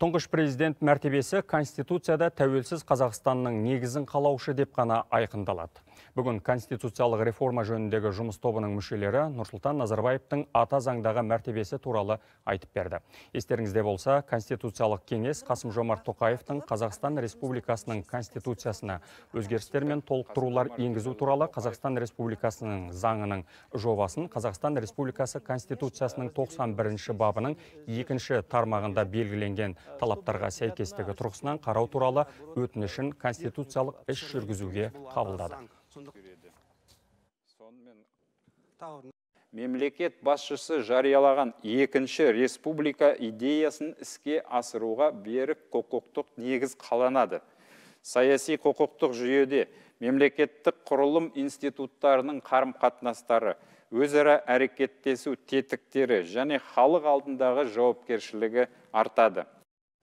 тұңғыш президент мәртебесі конституцияда тәуелсіз қазақстанның негізін қалаушы деп қана айқындалады бүгін конституциялық реформа жөніндегі жұмыс тобының мүшелері нұрсұлтан назарбаевтың ата заңдағы мәртебесі туралы айтып берді естеріңізде болса конституциялық кеңес қасым жомарт тоқаевтың қазақстан республикасының конституциясына өзгерістер мен толықтырулар енгізу туралы қазақстан республикасының заңының жобасын қазақстан республикасы конституциясының 91 бірінші бабының екінші тармағында белгіленген талаптарға сәйкестігі тұрғысынан қарау туралы өтінішін конституциялық іс жүргізуге қабылдады мемлекет басшысы жариялаған екінші республика идеясын іске асыруға берік құқықтық негіз қаланады саяси құқықтық жүйеде мемлекеттік құрылым институттарының қарым қатынастары өзара әрекеттесу тетіктері және халық алдындағы жауапкершілігі артады